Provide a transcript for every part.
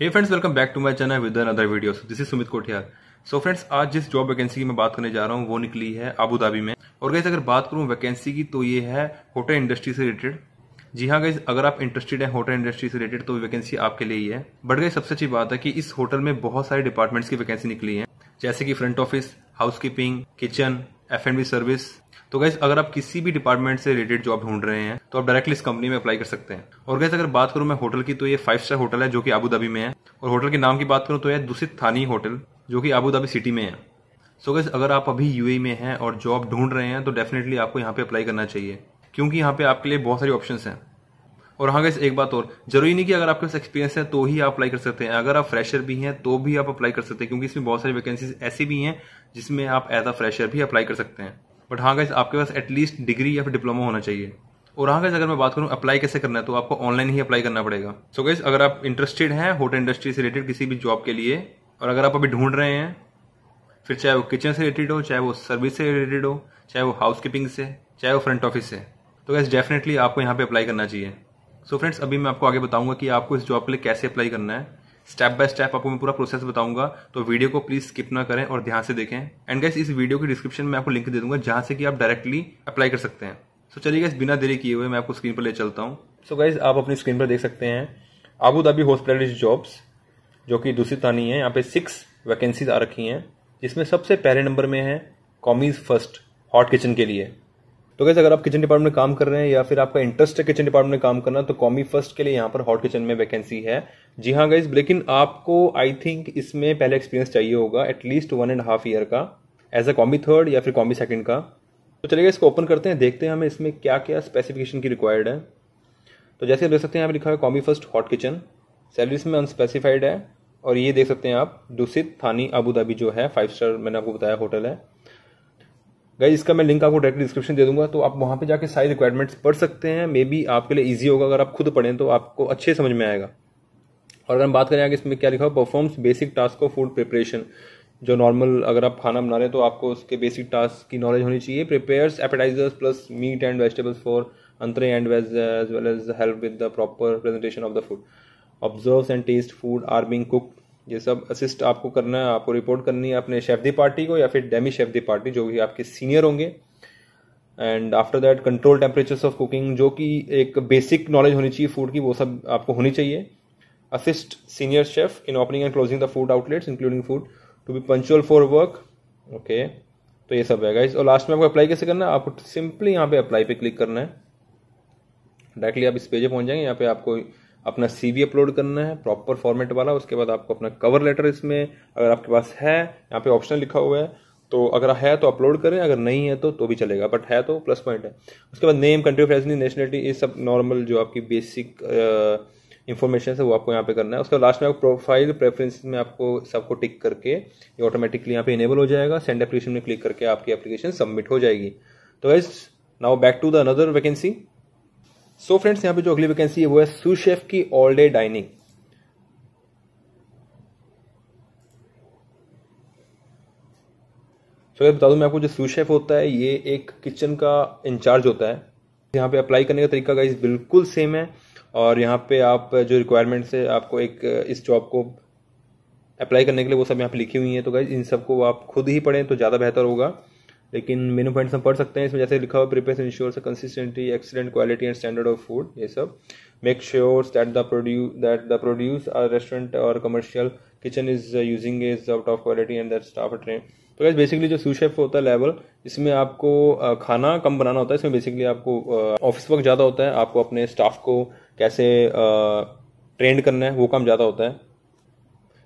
hey friends welcome back to my channel with other video this is Sumit Kothiyar so friends आज जिस job vacancy की मैं बात करने जा रहा हूँ वो निकली है अबू धाबी में और गैस अगर बात करूँ वैकेंसी की तो ये है होटल इंडस्ट्री से रिलेटेड जी हाँ गैस अगर आप इंटरेस्टेड हैं होटल इंडस्ट्री से रिलेटेड तो वैकेंसी आपके लिए ही है बट गई सबसे अच्छी बात है कि इस होटल में बहुत सारे डिपार्टमेंट्स की वैकेंसी निकली है जैसे कि front office housekeeping kitchen F and B service तो गैस अगर आप किसी भी डिपार्टमेंट से रिलेटेड जॉब ढूंढ रहे हैं तो आप डायरेक्टली इस कंपनी में अप्लाई कर सकते हैं और गैस अगर बात करूं मैं होटल की तो ये फाइव स्टार होटल है जो कि आबू धाबी में है और होटल के नाम की बात करूं तो यह दूसरी थानी होटल जो कि आबू धाबी सिटी में है सो so गैस अगर आप अभी यू में हैं और जॉब ढूंढ रहे हैं तो डेफिनेटली आपको यहाँ पे अप्लाई करना चाहिए क्योंकि यहाँ पे आपके लिए बहुत सारी ऑप्शन हैं और हाँ गैस एक बात और जरूरी नहीं कि अगर आपके पास एक्सपीरियंस है तो ही आप अप्लाई कर सकते हैं अगर आप फ्रेशर भी हैं तो भी आप अप्लाई कर सकते हैं क्योंकि इसमें बहुत सारी वैकेंसीज ऐसी भी हैं जिसमें आप एज अ फ्रेशर भी अप्लाई कर सकते हैं बट हाँ गैस आपके पास एटलीस्ट डिग्री या फिर डिप्लोमा होना चाहिए और हाँ गैस अगर मैं बात करूँ अप्लाई कैसे करना है तो आपको ऑनलाइन ही अप्लाई करना पड़ेगा सो गैस अगर आप इंटरेस्टेड हैं होटल इंडस्ट्री से रिलेटेड किसी भी जॉब के लिए और अगर आप अभी ढूंढ रहे हैं फिर चाहे वो किचन से रिलेटेड हो चाहे वो सर्विस से रिलेटेड हो चाहे वो हाउस कीपिंग से चाहे वो फ्रंट ऑफिस से तो गैस डेफिनेटली आपको यहाँ पे अप्लाई करना चाहिए सो so फ्रेंड्स अभी मैं आपको आगे बताऊंगा कि आपको इस जॉब के लिए कैसे अप्लाई करना है स्टेप बाय स्टेप आपको मैं पूरा प्रोसेस बताऊंगा तो वीडियो को प्लीज स्किप ना करें और ध्यान से देखें एंड गैस इस वीडियो की डिस्क्रिप्शन में आपको लिंक दे दूंगा जहां से कि आप डायरेक्टली अप्लाई कर सकते हैं सो so चलिए गैस बिना देरी किए हुए मैं आपको स्क्रीन पर ले चलता हूँ सो गैस आप अपनी स्क्रीन पर देख सकते हैं आबू धाबी हॉस्पिटलिटी जॉब्स जो कि दूसरी तानी है यहाँ पे सिक्स वैकेंसीज आ रखी हैं जिसमें सबसे पहले नंबर में है कॉमीज फर्स्ट हॉट किचन के लिए तो कैसे अगर आप किचन डिपार्टमेंट में काम कर रहे हैं या फिर आपका इंटरेस्ट है किचन डिपार्टमेंट में काम करना तो कॉमी फर्स्ट के लिए यहाँ पर हॉट किचन में वैकेंसी है जी हाँ गाइज लेकिन आपको आई थिंक इसमें पहले एक्सपीरियंस चाहिए होगा at least one and half year का एज अ कॉमी थर्ड या फिर कॉमी सेकेंड का तो चलिए इसको ओपन करते हैं देखते हैं हमें इसमें क्या क्या स्पेसिफिकेशन की रिक्वायर्ड है तो जैसे आप देख सकते हैं यहाँ पर लिखा है commis first hot kitchen salary इसमें अनस्पेसिफाइड है और ये देख सकते हैं आप दूषित थानी अबू धाबी जो है फाइव स्टार मैंने आपको बताया होटल है गई इसका मैं लिंक आपको डायरेक्ट डिस्क्रिप्शन दे दूंगा तो आप वहां पे जाके सारी रिक्वायरमेंट्स पढ़ सकते हैं मे बी आपके लिए इजी होगा अगर आप खुद पढ़ें तो आपको अच्छे समझ में आएगा और अगर हम बात करें आगे इसमें क्या लिखा हो performs basic task of food preparation जो नॉर्मल अगर आप खाना बना रहे हैं तो आपको उसके बेसिक टास्क की नॉलेज होनी चाहिए prepares appetizers plus meat and vegetables for entrees and veg as well as help with the proper presentation of the food observe and taste food are being cooked ये सब assist आपको करना है आपको report करनी है अपने शेफ दी party को या फिर डेमी शेफ दी पार्टी जो भी आपके सीनियर होंगे and after that control temperatures of cooking जो कि एक बेसिक नॉलेज होनी चाहिए फूड की वो सब आपको होनी चाहिए assist senior chef in opening and closing the food outlets including food to be punctual for work okay तो ये सब है गाइस और लास्ट में आपको अप्लाई कैसे करना है आपको सिंपली यहाँ पे अप्लाई पे क्लिक करना है डायरेक्टली आप इस पेज पे पहुँच जाएंगे यहाँ पे आपको अपना सीवी अपलोड करना है प्रॉपर फॉर्मेट वाला उसके बाद आपको अपना कवर लेटर इसमें अगर आपके पास है यहाँ पे ऑप्शन लिखा हुआ है तो अगर है तो अपलोड करें अगर नहीं है तो तो भी चलेगा बट है तो प्लस पॉइंट है उसके बाद नेम कंट्री ऑफ नेशनलिटी ये सब नॉर्मल जो आपकी बेसिक इन्फॉर्मेशन है वो आपको यहाँ पे करना है उसके बाद लास्ट में आपको प्रोफाइल प्रेफरेंस में आपको सबको टिक करके ये ऑटोमेटिकली यहाँ पे इनेबल हो जाएगा सेंड एप्लीकेशन में क्लिक करके आपकी एप्लीकेशन सबमिट हो जाएगी तो इस now back to the another vacancy so friends यहां पे जो अगली वैकेंसी है वो है सुशेफ की all day dining so so, बता दूं मैं आपको जो सुशेफ होता है ये एक किचन का इंचार्ज होता है यहां पे अप्लाई करने का तरीका गाइस बिल्कुल सेम है और यहाँ पे आप जो रिक्वायरमेंट्स है आपको एक इस जॉब को अप्लाई करने के लिए वो सब यहाँ पे लिखी हुई है तो गाइज इन सबको आप खुद ही पढ़ें तो ज़्यादा बेहतर होगा लेकिन मेनू पॉइंट्स हम पढ़ सकते हैं इसमें जैसे लिखा हुआ prepare ensure consistently excellent quality and standard of food ये सब make sure that the produce that the produce are restaurant और commercial kitchen is using is of quality and that staff train to gas basically जो sous chef होता है level इसमें आपको खाना कम बनाना होता है इसमें बेसिकली आपको ऑफिस वर्क ज़्यादा होता है आपको अपने स्टाफ को कैसे ट्रेंड करना है वो काम ज़्यादा होता है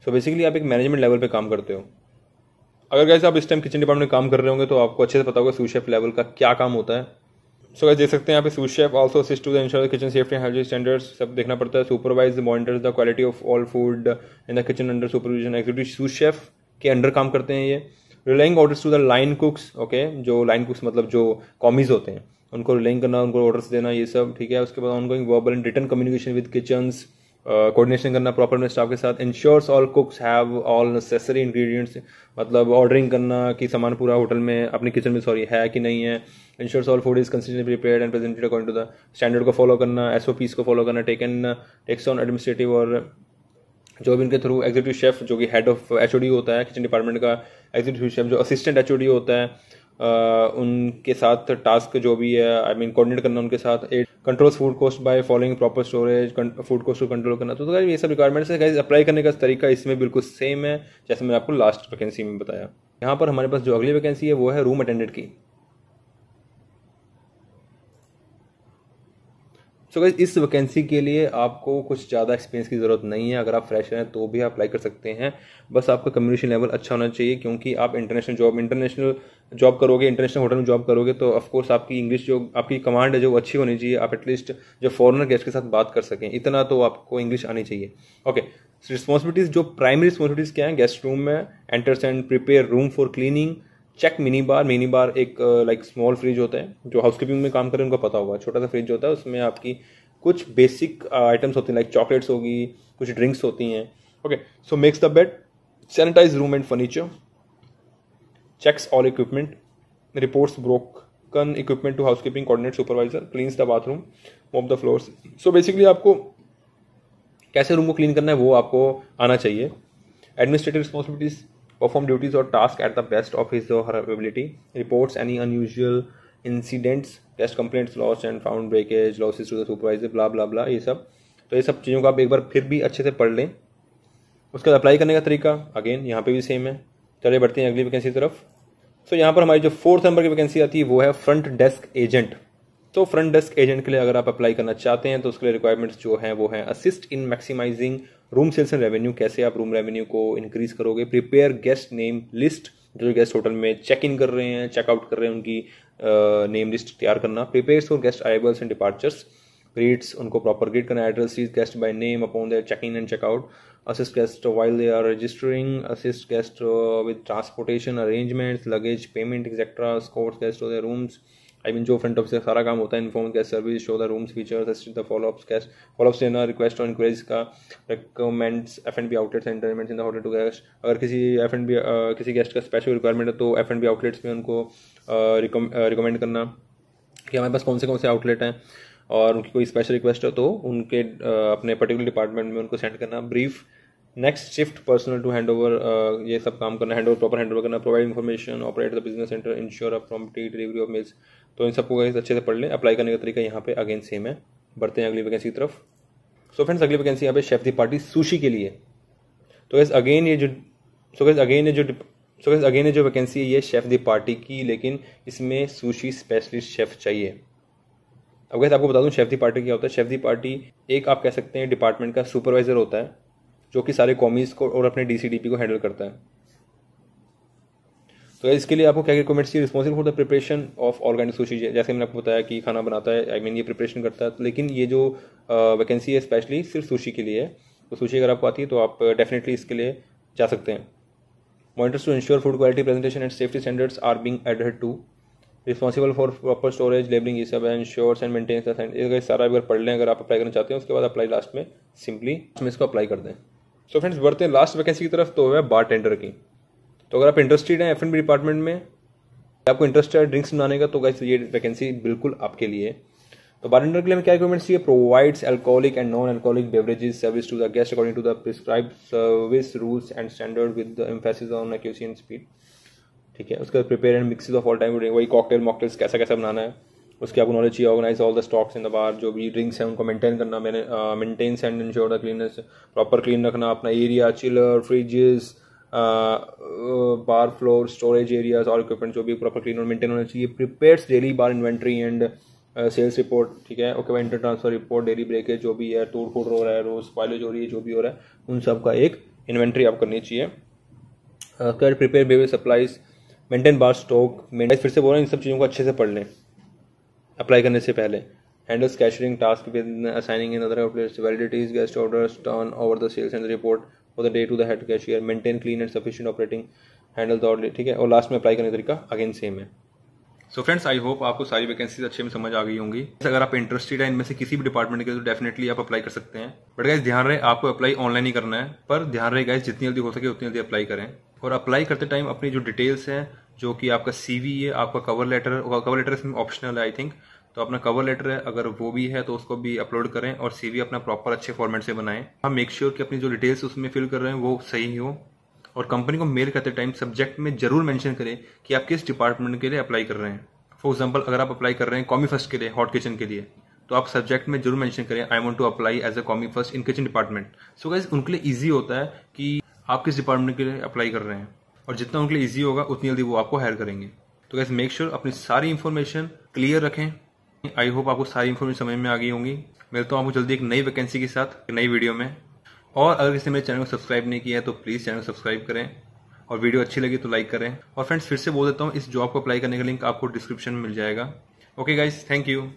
सो बेसिकली आप एक मैनेजमेंट लेवल पे काम करते हो अगर कैसे आप इस टाइम किचन डिपार्टमेंट में काम कर रहे होंगे तो आपको अच्छे से पता होगा सूशेफ लेवल का क्या काम होता है सो गाइस देख सकते हैं यहाँ पे sous chef chef also assist to the ensure kitchen safety and hygiene standards सब देखना पड़ता है supervise monitor the quality of all food in the kitchen under supervision executive sous chef के अंडर काम करते हैं ये relying orders to the line cooks okay जो लाइन कुक्स मतलब जो कॉमीज होते हैं उनको रिलाइंग करना उनको ऑर्डर्स देना ये सब ठीक है उसके बाद ongoing verbal and return communication with kitchens coordination करना प्रॉपर में स्टाफ के साथ ensures all cooks have all necessary ingredients मतलब ऑर्डरिंग करना कि सामान पूरा होटल में अपने किचन में सॉरी है कि नहीं है ensures all food is consider prepared and presented according to the standard को फॉलो करना एस ओ पीस को फॉलो करना टेकन टेक्स ऑन एडमिनिस्ट्रेटिव और जो भी इनके थ्रू एग्जीक्यूटिव शेफ जो कि हेड ऑफ एच होता है किचन डिपार्टमेंट का एग्जीक्यूटिव शेफ जो असिस्टेंट एच होता है उनके साथ टास्क जो भी है आई मीन कोऑर्डिनेट करना उनके साथ at control food cost by following proper storage food cost को कंट्रोल करना तो, तो ये सब रिक्वायरमेंट्स है अप्लाई करने का तरीका इसमें बिल्कुल सेम है जैसे मैंने आपको लास्ट वैकेंसी में बताया यहाँ पर हमारे पास जो अगली वैकेंसी है वो है रूम अटेंडेंट की सो so इस वैकेंसी के लिए आपको कुछ ज़्यादा एक्सपीरियंस की ज़रूरत नहीं है अगर आप फ्रेशर हैं तो भी आप अप्लाई कर सकते हैं बस आपका कम्युनिकेशन लेवल अच्छा होना चाहिए क्योंकि आप इंटरनेशनल जॉब इंटरनेशनल जॉब करोगे इंटरनेशनल होटल में जॉब करोगे तो ऑफकोर्स आपकी इंग्लिश जो आपकी कमांड है जो अच्छी होनी चाहिए आप एटलीस्ट जो फॉरनर गेस्ट के साथ बात कर सकें इतना तो आपको इंग्लिश आनी चाहिए ओके रिस्पॉन्सिबिलिटीज़ जो प्राइमरी रिस्पॉन्सिबिलिटीज़ क्या हैं गेस्ट रूम में enters and prepare room for cleaning check mini bar mini bar एक लाइक स्मॉल फ्रिज होता है जो हाउस कीपिंग में काम करें उनका पता होगा छोटा सा फ्रिज होता है उसमें आपकी कुछ बेसिक आइटम्स होते हैं लाइक चॉकलेट्स होगी कुछ ड्रिंक्स होती हैं okay so makes the bed sanitise room and furniture all equipment reports broken equipment to housekeeping coordinate supervisor cleans the bathroom mop the floor so basically आपको कैसे room को clean करना है वो आपको आना चाहिए administrative responsibilities perform duties or tasks at the best of his or her ability, reports any unusual incidents test complaints loss and found breakage losses to the supervisor blah blah blah ये सब तो ये सब चीज़ों को आप एक बार फिर भी अच्छे से पढ़ लें उसके बाद अप्लाई करने का तरीका अगेन यहाँ पे भी सेम है चले बढ़ते हैं अगली वैकेंसी की तरफ सो so, यहाँ पर हमारी जो फोर्थ नंबर की वैकेंसी आती है वो है फ्रंट डेस्क एजेंट तो फ्रंट डेस्क एजेंट के लिए अगर आप अप्लाई करना चाहते हैं तो उसके लिए रिक्वायरमेंट्स जो हैं वो हैं assist in maximising room sales and revenue कैसे आप रूम रेवेन्यू को इंक्रीज करोगे प्रिपेयर गेस्ट नेम लिस्ट जो गेस्ट होटल में चेक इन कर रहे हैं चेकआउट कर रहे हैं उनकी नेम लिस्ट तैयार करना prepare for guest arrivals and departures rates उनको प्रॉपर गेट करना address guest by name upon their check in and checkout assist guest while they are registering assist guest with transportation transportation luggage payment etcetera etc., guest guests to their I mean जो front office का सारा काम होता है inform cash service show the rooms features the followups cash followups लेना request और inquiries का recommends F and B outlets entertainments in the hotel to guest अगर किसी एफ एंड बी किसी गेस्ट का स्पेशल रिक्वायरमेंट है तो एफ एंड बी आउटलेट्स में उनको रिकमेंड करना कि हमारे पास कौन से कौन से आउटलेट हैं और उनकी कोई स्पेशल रिक्वेस्ट हो तो उनके अपने पर्टिकुलर डिपार्टमेंट में उनको सेंड करना brief next shift personal to hand over ये सब काम करना hand over proper hand over करना provide information operate the business centre ensure a promptly delivery of meals तो इन सबको गाइस अच्छे से पढ़ लें अप्लाई करने का तरीका यहाँ पे अगेन सेम है बढ़ते हैं अगली वैकेंसी की तरफ सो फ्रेंड्स अगली वैकेंसी यहाँ पे शेफ दी पार्टी सुशी के लिए तो गैस अगेन ये जो सो गैस अगेन ये जो सो गैस अगेन ये जो वैकेंसी है ये शेफ दी पार्टी की लेकिन इसमें सुशी स्पेशलिस्ट शेफ चाहिए अब गैस आपको बता दूँ शेफ दी पार्टी क्या होता है शेफ दी पार्टी एक आप कह सकते हैं डिपार्टमेंट का सुपरवाइजर होता है जो कि सारे कॉमीज़ को और अपने डी को हैंडल करता है तो इसके लिए आपको क्या रिकमेंड्स की responsible for the preparation of organic sushi जैसे मैंने आपको बताया कि खाना बनाता है आई मीन ये प्रिपरेशन करता है लेकिन ये जो वैकेंसी है स्पेशली सिर्फ सुशी के लिए है तो सुशी अगर आपको आती है तो आप डेफिनेटली इसके लिए जा सकते हैं monitors to ensure food quality presentation and safety standards are being added to responsible for proper storage labelling ये सब इंश्योर्स एंड मेंटेनेंस सारा अगर पढ़ लें अगर आप अप्लाई करना चाहते हैं उसके बाद अप्लाई लास्ट में सिंपली हम इसको अप्लाई कर दें सो फ्रेंड्स बढ़ते हैं लास्ट वैकेंसी की तरफ तो है बार टेंडर की तो अगर आप इंटरेस्टेड हैं एफ एंड बी डिपार्टमेंट में आपको इंटरेस्ट है ड्रिंक्स बनाने का तो गाइस ये वैकेंसी बिल्कुल आपके लिए तो बारटेंडर के लिए क्या रिक्वायरमेंट्स चाहिए provides alcoholic and non alcoholic beverages service to the guest according to the prescribe service rules and standard with emphasis on accuracy and speed ठीक है उसके बाद prepare and mixes of all time वही cocktail mocktails कैसा कैसा बनाना है उसके आपको नॉलेज चाहिए organise all the stocks in the bar जो भी ड्रिंक्स हैं उनको मेंटेन करना मैंने maintains and ensure the cleanness proper clean रखना अपना area chiller fridges bar floor storage areas और इक्विपमेंट जो भी प्रॉपर क्लीन और मेंटेन होना चाहिए prepares daily bar inventory and sales report ठीक है okay inter transfer report daily breakage जो भी है टूट फूट हो रहा है रोज पायलेज हो रही है जो भी हो रहा है उन सब का एक इन्वेंट्री आप करनी चाहिए कर prepare baby supplies maintain bar stock maintain फिर से बोल रहे हैं इन सब चीज़ों को अच्छे से पढ़ लें अप्लाई करने से पहले handles cashiering task with assigning in other validities guest orders turn over the sales and the for the day to the head cashier maintain clean and sufficient operating handle order ठीक है और last में apply करने का तरीका again same है so friends I hope आपको सारी वैकेंसीज अच्छे में समझ आ गई होंगी अगर आप इंटरेस्टेड है इनमें से किसी भी डिपार्टमेंट के तो डेफिनेटली आप अप्लाई कर सकते हैं बट गाइज ध्यान रहे आपको अप्लाई ऑनलाइन ही करना है पर ध्यान रहे गाइज जितनी जल्दी हो सके उतनी जल्दी अप्लाई करें और अप्लाई करते टाइम अपनी जो डिटेल्स हैं जो कि आपका सीवी है आपका कवर लेटर कवर लेटर इसमें ऑप्शनल है आई थिंक तो अपना कवर लेटर है अगर वो भी है तो उसको भी अपलोड करें और सीवी अपना प्रॉपर अच्छे फॉर्मेट से बनाएं हम मेक श्योर कि अपनी जो डिटेल्स उसमें फिल कर रहे हैं वो सही हो और कंपनी को मेल करते टाइम सब्जेक्ट में जरूर मेंशन करें कि आप किस डिपार्टमेंट के लिए अप्लाई कर रहे हैं फॉर एग्जाम्पल अगर आप अप्लाई कर रहे हैं कॉमी फर्स्ट के लिए हॉट किचन के लिए तो आप सब्जेक्ट में जरूर मेंशन करें I want to apply as a commis first in kitchen department so guys उनके लिए ईजी होता है कि आप किस डिपार्टमेंट के लिए अप्लाई कर रहे हैं और जितना उनके लिए ईजी होगा उतनी जल्दी वो आपको हायर करेंगे तो गाइज मेक श्योर अपनी सारी इन्फॉर्मेशन क्लियर रखें आई होप आपको सारी इन्फॉर्मेशन समझ में आ गई होंगी मिलता हूँ आपको जल्दी एक नई वैकेंसी के साथ एक नई वीडियो में और अगर किसी मेरे चैनल को सब्सक्राइब नहीं किया है तो प्लीज़ चैनल को सब्सक्राइब करें और वीडियो अच्छी लगी तो लाइक करें और फ्रेंड्स फिर से बोल देता हूँ इस जॉब को अप्लाई करने का लिंक आपको डिस्क्रिप्शन में मिल जाएगा ओके गाइज थैंक यू